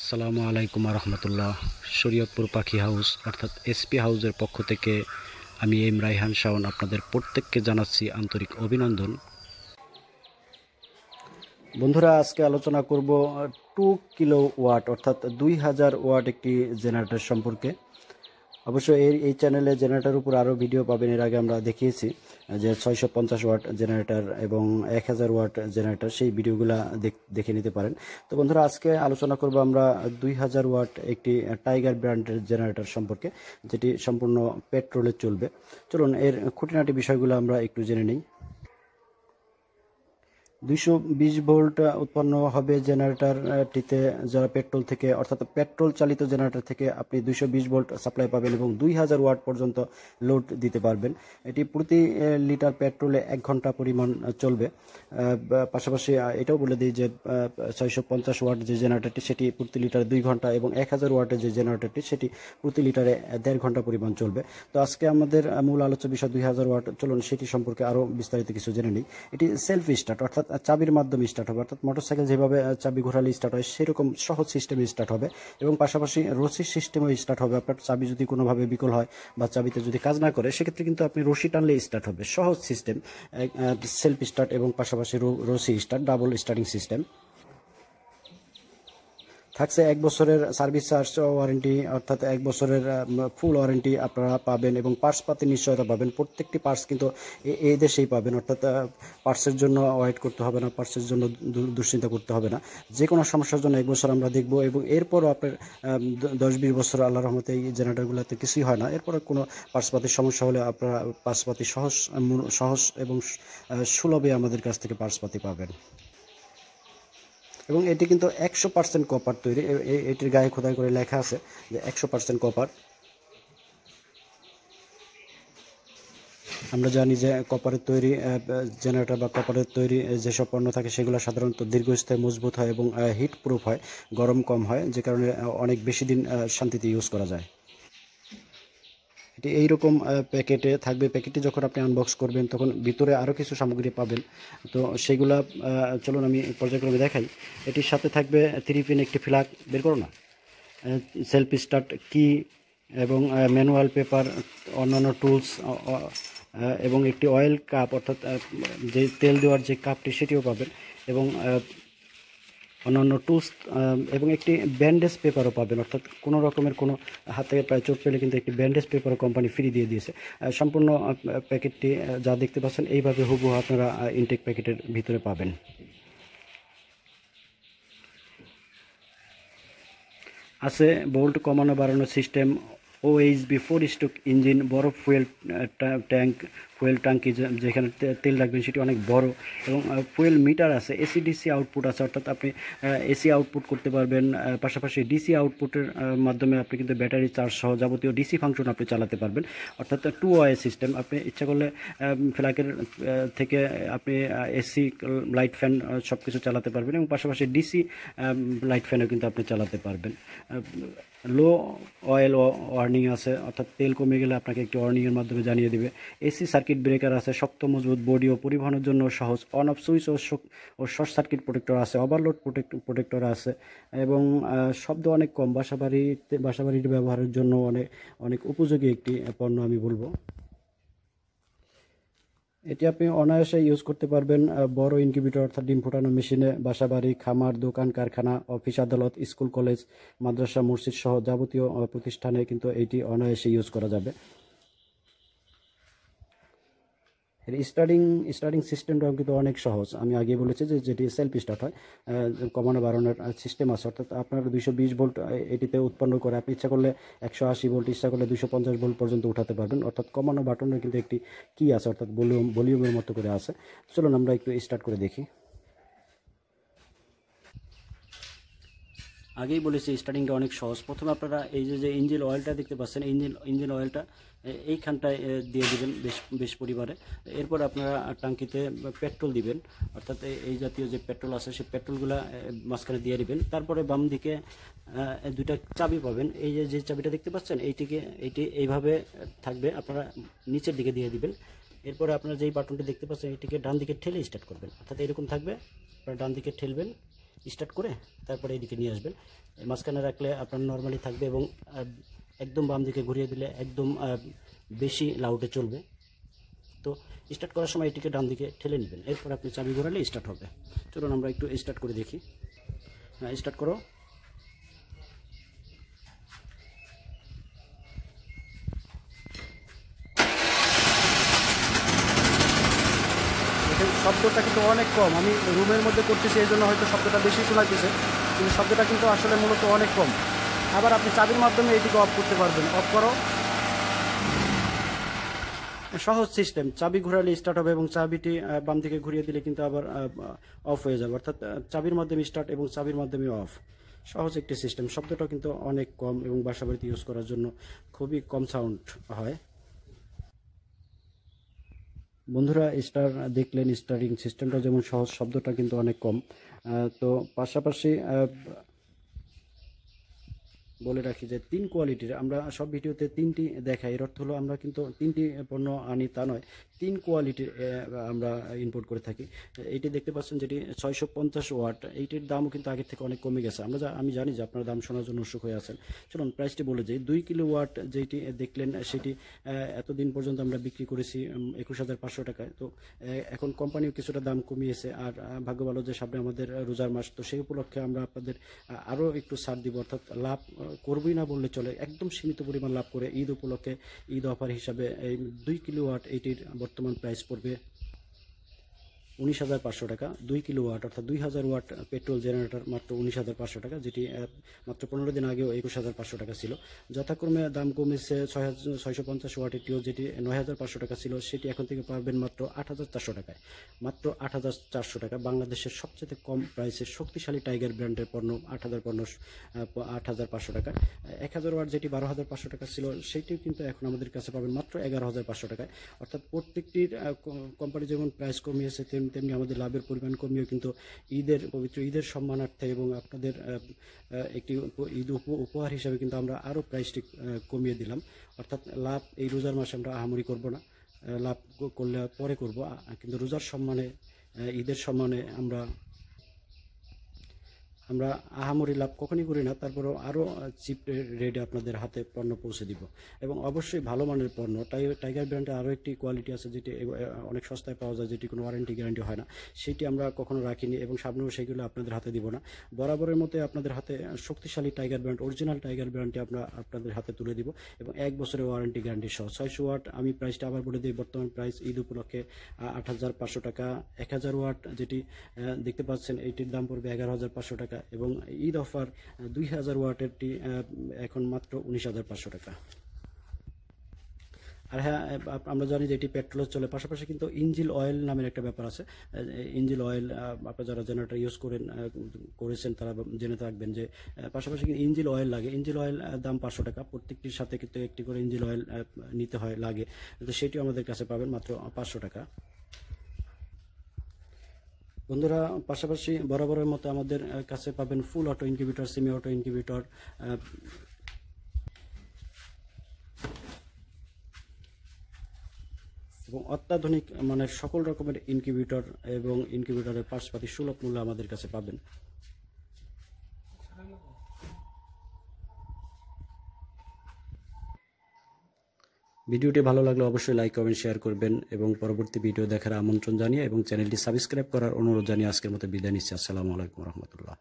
আসসালামু আলাইকুম রহমতুল্লাহ শরীয়তপুর পাখি হাউস অর্থাৎ এসপি হাউসের পক্ষ থেকে আমি এম রাইহান শাওন আপনাদের প্রত্যেককে জানাচ্ছি আন্তরিক অভিনন্দন বন্ধুরা আজকে আলোচনা করব টু কিলো ওয়াট অর্থাৎ দুই হাজার ওয়াট একটি জেনারেটর সম্পর্কে অবশ্য এর এই চ্যানেলে জেনারেটার উপর আরও ভিডিও পাবেন এর আগে আমরা দেখিয়েছি যে ছয়শো পঞ্চাশ ওয়াট জেনারেটার এবং এক হাজার ওয়াট জেনারেটার সেই ভিডিওগুলো দেখে নিতে পারেন তো বন্ধুরা আজকে আলোচনা করব আমরা দুই হাজার ওয়াট একটি টাইগার ব্র্যান্ডের জেনারেটার সম্পর্কে যেটি সম্পূর্ণ পেট্রোলে চলবে চলুন এর খুঁটিনাটি বিষয়গুলো আমরা একটু জেনে নিই 220 ভোল্ট উৎপন্ন হবে জেনারেটারটিতে যারা পেট্রোল থেকে অর্থাৎ পেট্রোল চালিত জেনারেটর থেকে আপনি দুইশো বিশ ভোল্ট সাপ্লাই পাবেন এবং দুই হাজার ওয়াট পর্যন্ত লোড দিতে পারবেন এটি প্রতি লিটার পেট্রোলে এক ঘন্টা পরিমাণ চলবে পাশাপাশি এটাও বলে দিই যে ছয়শো পঞ্চাশ ওয়াট যে জেনারেটরটি সেটি প্রতি লিটারে দুই ঘন্টা এবং এক হাজার ওয়াটের যে জেনারেটরটি সেটি প্রতি লিটারে দেড় ঘন্টা পরিমাণ চলবে তো আজকে আমাদের মূল আলোচ্য বিষয় দুই হাজার ওয়াট চলুন সেটি সম্পর্কে আরও বিস্তারিত কিছু জেনে নিই এটি সেলফ স্টার্ট অর্থাৎ চাবির মাধ্যমে স্টার্ট হবে অর্থাৎ মোটরসাইকেল যেভাবে চাবি ঘোরালে স্টার্ট হয় সেরকম সহজ সিস্টেমে স্টার্ট হবে এবং পাশাপাশি রশির সিস্টেমও স্টার্ট হবে আপনার চাবি যদি কোনোভাবে বিকল হয় বা চাবিতে যদি কাজ না করে সেক্ষেত্রে কিন্তু আপনি রশি টানলে স্টার্ট হবে সহজ সিস্টেম সেলফ স্টার্ট এবং পাশাপাশি রশি স্টার্ট ডাবল স্টার্টিং সিস্টেম থাকছে এক বছরের সার্ভিস চার্জ ওয়ারেন্টি অর্থাৎ এক বছরের ফুল ওয়ারেন্টি আপনারা পাবেন এবং পার্টসপাতি নিশ্চয়তা পাবেন প্রত্যেকটি পার্টস কিন্তু এই দেশেই পাবেন অর্থাৎ পার্টসের জন্য ওয়েট করতে হবে না পার্টসের জন্য দুশ্চিন্তা করতে হবে না যে কোনো সমস্যার জন্য এক বছর আমরা দেখব এবং এরপরও আপনার দশ বিশ বছর আল্লাহ রহমতে এই জেনারেটারগুলোতে কিছুই হয় না এরপরে কোনো পার্টসপাতির সমস্যা হলে আপনারা পার্টসপাতি সহজ সহজ এবং সুলভে আমাদের কাছ থেকে পার্টসপাতি পাবেন এবং এটি কিন্তু একশো পার্সেন্ট কপার তৈরি এটির গায়ে খোদাই করে লেখা আছে যে একশো পার্সেন্ট কপার আমরা জানি যে কপারের তৈরি জেনারেটর বা কপারের তৈরি যেসব পণ্য থাকে সেগুলো সাধারণত দীর্ঘস্থায়ী মজবুত হয় এবং হিট প্রুফ হয় গরম কম হয় যে কারণে অনেক বেশি দিন শান্তিতে ইউজ করা যায় একটি এইরকম প্যাকেটে থাকবে প্যাকেটটি যখন আপনি আনবক্স করবেন তখন ভিতরে আরও কিছু সামগ্রী পাবেন তো সেগুলা চলুন আমি পর্যায়ক্রমে দেখাই এটির সাথে থাকবে থ্রি পিন একটি ফ্ল্যাগ বের করো না সেলফি স্টার্ট কি এবং ম্যানুয়াল পেপার অন্যান্য টুলস এবং একটি অয়েল কাপ অর্থাৎ যে তেল দেওয়ার যে কাপটি সেটিও পাবেন এবং অন্যান্য টুলস এবং একটি ব্যান্ডেজ পেপারও পাবেন অর্থাৎ কোনো রকমের কোনো হাতে প্রায় চোট পেলে কিন্তু একটি ব্যান্ডেজ পেপারও কোম্পানি ফ্রি দিয়ে দিয়েছে সম্পূর্ণ প্যাকেটটি যা দেখতে পাচ্ছেন এইভাবে হুবহু আপনারা ইনটেক প্যাকেটের ভিতরে পাবেন আছে বোল্ট কমানো বাড়ানোর সিস্টেম ওয়েজ ফোর স্টক ইঞ্জিন বড় ফুয়েল ট্যাঙ্ক ফুয়েল ট্যাঙ্কি যেখানে তেল রাখবেন সেটি অনেক বড় এবং ফুয়েল uh, মিটার আছে এসি ডিসি আউটপুট আছে অর্থাৎ আপনি এসি uh, আউটপুট করতে পারবেন uh, পাশাপাশি ডিসি আউটপুটের মাধ্যমে আপনি কিন্তু ব্যাটারি চার্জ সহ যাবতীয় ডিসি ফাংশন আপনি চালাতে পারবেন অর্থাৎ টু ওয়াই সিস্টেম আপনি ইচ্ছা করলে um, ফ্ল্যাকের থেকে আপনি এসি লাইট ফ্যান সব কিছু চালাতে পারবেন এবং পাশাপাশি ডিসি লাইট ফ্যানও কিন্তু আপনি চালাতে পারবেন লো অয়েল ওয়ার্নিং আছে অর্থাৎ তেল কমে গেলে আপনাকে একটি ওয়ার্নিংয়ের মাধ্যমে জানিয়ে দেবে এসি সার্কিট ব্রেকার আছে শক্ত মজবুত বডি ও পরিবহনের জন্য সহজ অন অফ সুইচ ও শর্ট সার্কিট প্রোটেক্টর আছে ওভারলোড প্রোটেক্ট প্রোটেক্টর আছে এবং শব্দ অনেক কম বাসাবাড়িতে বাসাবাড়ির ব্যবহারের জন্য অনেক অনেক উপযোগী একটি পণ্য আমি বলবো এটি আপনি অনায়াসে ইউজ করতে পারবেন বড় ইনকিউবেটর অর্থাৎ ডিম ফোটানো মেশিনে বাসা বাড়ি খামার দোকান কারখানা অফিস আদালত স্কুল কলেজ মাদ্রাসা মসজিদ সহ যাবতীয় প্রতিষ্ঠানে কিন্তু এটি অনায়াসে ইউজ করা যাবে এর স্টার্টিং স্টার্টিং সিস্টেমটা কিন্তু অনেক সহজ আমি আগে বলেছি যে যেটি সেলফ স্টার্ট হয় কমানো বাড়ানোর সিস্টেম আছে অর্থাৎ আপনার দুশো বিশ ভোল্ট এটিতে উৎপন্ন করে আপনি ইচ্ছা করলে একশো আশি ভোল্ট ইচ্ছা করলে দুশো পঞ্চাশ ভোল্ট পর্যন্ত উঠাতে পারবেন অর্থাৎ কমানো বাটনের কিন্তু একটি কী আছে অর্থাৎ ভলিউম ভলিউমের মতো করে আছে চলুন আমরা একটু স্টার্ট করে দেখি আগেই বলেছি স্টার্টিংটা অনেক সহজ প্রথমে আপনারা এই যে যে ইঞ্জিন অয়েলটা দেখতে পাচ্ছেন ইঞ্জিন ইঞ্জিন অয়েলটা এইখানটায় দিয়ে দেবেন বেশ বেশ পরিবারে এরপর আপনারা টাঙ্কিতে পেট্রোল দিবেন অর্থাৎ এই জাতীয় যে পেট্রোল আছে সেই পেট্রোলগুলা মাঝখানে দিয়ে দিবেন তারপরে বাম দিকে দুটা চাবি পাবেন এই যে যে চাবিটা দেখতে পাচ্ছেন এইটিকে এইটি এইভাবে থাকবে আপনারা নিচের দিকে দিয়ে দিবেন এরপরে আপনারা যেই বাটনটি দেখতে পাচ্ছেন এইটিকে ডান দিকে ঠেলে স্টার্ট করবেন অর্থাৎ এরকম থাকবে আপনারা ডান দিকে ঠেলবেন স্টার্ট করে তারপরে এদিকে নিয়ে আসবেন মাঝখানে রাখলে আপনার নর্মালি থাকবে এবং একদম বাম দিকে ঘুরিয়ে দিলে একদম বেশি লাউডে চলবে তো স্টার্ট করার সময় এটিকে ডান দিকে ঠেলে নেবেন এরপর আপনি চাবি ঘোরালে স্টার্ট হবে চলুন আমরা একটু স্টার্ট করে দেখি হ্যাঁ স্টার্ট করো শব্দটা কিন্তু অনেক কম আমি রুমের মধ্যে করতেছি এই জন্য হয়তো শব্দটা বেশি শোনাইতেছে কিন্তু শব্দটা কিন্তু আসলে মূলত অনেক কম আবার আপনি চাবির মাধ্যমে এটিকে অফ করতে পারবেন অফ করো সহজ সিস্টেম চাবি ঘোরালে স্টার্ট হবে এবং চাবিটি বাম দিকে ঘুরিয়ে দিলে কিন্তু আবার অফ হয়ে যাবে অর্থাৎ চাবির মাধ্যমে স্টার্ট এবং চাবির মাধ্যমে অফ সহজ একটি সিস্টেম শব্দটা কিন্তু অনেক কম এবং বাসাবাড়িতে ইউজ করার জন্য খুবই কম সাউন্ড হয় বন্ধুরা স্টার দেখলেন স্টারিং সিস্টেমটা যেমন সহজ শব্দটা কিন্তু অনেক কম তো পাশাপাশি বলে রাখি যে তিন কোয়ালিটির আমরা সব ভিডিওতে তিনটি দেখাই এর অর্থ হলো আমরা কিন্তু তিনটি পণ্য আনি তা নয় তিন কোয়ালিটির আমরা ইম্পোর্ট করে থাকি এইটি দেখতে পাচ্ছেন যেটি ছয়শো পঞ্চাশ ওয়াট এইটির দামও কিন্তু আগের থেকে অনেক কমে গেছে আমরা আমি জানি যে আপনার দাম শোনার জন্য উৎসুক হয়ে আছেন চলুন প্রাইসটি বলে যাই দুই কিলো ওয়াট যেটি দেখলেন সেটি এতদিন পর্যন্ত আমরা বিক্রি করেছি একুশ হাজার পাঁচশো টাকায় তো এখন কোম্পানিও কিছুটা দাম কমিয়েছে আর ভাগ্য ভালো যে সামনে আমাদের রোজার মাস তো সেই উপলক্ষে আমরা আপনাদের আরও একটু ছাড় দিব অর্থাৎ লাভ করবই না বললে চলে একদম সীমিত পরিমাণ লাভ করে ঈদ উপলক্ষে ঈদ অফার হিসাবে এই দুই কিলোওয়াট এটির বর্তমান প্রাইস পড়বে উনিশ হাজার পাঁচশো টাকা দুই কিলো ওয়াট অর্থাৎ দুই হাজার ওয়াট পেট্রোল জেনারেটর মাত্র উনিশ হাজার পাঁচশো টাকা যেটি মাত্র পনেরো দিন আগেও একুশ হাজার পাঁচশো টাকা ছিল যথাক্রমে দাম কমেছে ছয় ছয়শো পঞ্চাশ ওয়াটেরটিও যেটি নয় হাজার পাঁচশো টাকা ছিল সেটি এখন থেকে পাবেন মাত্র আট হাজার চারশো টাকায় মাত্র আট হাজার চারশো টাকা বাংলাদেশের সবচেয়ে কম প্রাইসের শক্তিশালী টাইগার ব্র্যান্ডের পণ্য আট হাজার পণ্য আট হাজার পাঁচশো টাকা এক হাজার ওয়াট যেটি বারো হাজার পাঁচশো টাকা ছিল সেটিও কিন্তু এখন আমাদের কাছে পাবেন মাত্র এগারো হাজার পাঁচশো টাকায় অর্থাৎ প্রত্যেকটির কোম্পানি যেমন প্রাইস কমিয়েছে তেমনি করেন তেমনি আমাদের লাভের পরিমাণ কমিয়েও কিন্তু ঈদের পবিত্র ঈদের সম্মানার্থে এবং আপনাদের একটি ঈদ উপহার হিসাবে কিন্তু আমরা আরও প্রাইসটি কমিয়ে দিলাম অর্থাৎ লাভ এই রোজার মাসে আমরা আহামরি করব না লাভ করলে পরে করব কিন্তু রোজার সম্মানে ঈদের সম্মানে আমরা আমরা আহামরি লাভ কখনই করি না তারপরেও আরও চিপ রেটে আপনাদের হাতে পণ্য পৌঁছে দিব এবং অবশ্যই ভালো মানের পণ্য টাইগার ব্র্যান্ডের আরও একটি কোয়ালিটি আছে যেটি অনেক সস্তায় পাওয়া যায় যেটি কোনো ওয়ারেন্টি গ্যারান্টি হয় না সেটি আমরা কখনো রাখিনি এবং সামনেও সেগুলো আপনাদের হাতে দিব না বরাবরের মতো আপনাদের হাতে শক্তিশালী টাইগার ব্র্যান্ড অরিজিনাল টাইগার ব্র্যান্ডটি আমরা আপনাদের হাতে তুলে দিব এবং এক বছরের ওয়ারেন্টি গ্যারান্টি সহ ছয়শো ওয়াট আমি প্রাইসটা আবার বলে দিই বর্তমান প্রাইস ঈদ উপলক্ষে আট হাজার পাঁচশো টাকা এক হাজার ওয়াট যেটি দেখতে পাচ্ছেন এইটির দাম পড়বে এগারো হাজার পাঁচশো টাকা টাকা এবং ঈদ অফার দুই হাজার ওয়াটেরটি এখন মাত্র উনিশ হাজার পাঁচশো টাকা আর হ্যাঁ আমরা জানি যে এটি পেট্রোলের চলে পাশাপাশি কিন্তু ইঞ্জিল অয়েল নামের একটা ব্যাপার আছে ইঞ্জিল অয়েল আপনারা যারা জেনারেটার ইউজ করেন করেছেন তারা জেনে থাকবেন যে পাশাপাশি কিন্তু ইঞ্জিল অয়েল লাগে ইঞ্জিল অয়েল দাম পাঁচশো টাকা প্রত্যেকটির সাথে কিন্তু একটি করে ইঞ্জিল অয়েল নিতে হয় লাগে তো সেটিও আমাদের কাছে পাবেন মাত্র পাঁচশো টাকা বন্ধুরা পাশাপাশি বরাবরের মতো আমাদের কাছে পাবেন full auto incubator semi auto incubator এবং অত্যাধুনিক মানে সকল রকমের ইনকিউবেটর এবং ইনকিউবেটরের পার্সপাতি সুলভ মূল্য আমাদের কাছে পাবেন ভিডিওটি ভালো লাগলে অবশ্যই লাইক কমেন্ট শেয়ার করবেন এবং পরবর্তী ভিডিও দেখার আমন্ত্রণ জানিয়ে এবং চ্যানেলটি সাবস্ক্রাইব করার অনুরোধ জানিয়ে আজকের মতো বিদায় নিচ্ছি আসসালামু আলাইকুম রহমতুল্লাহ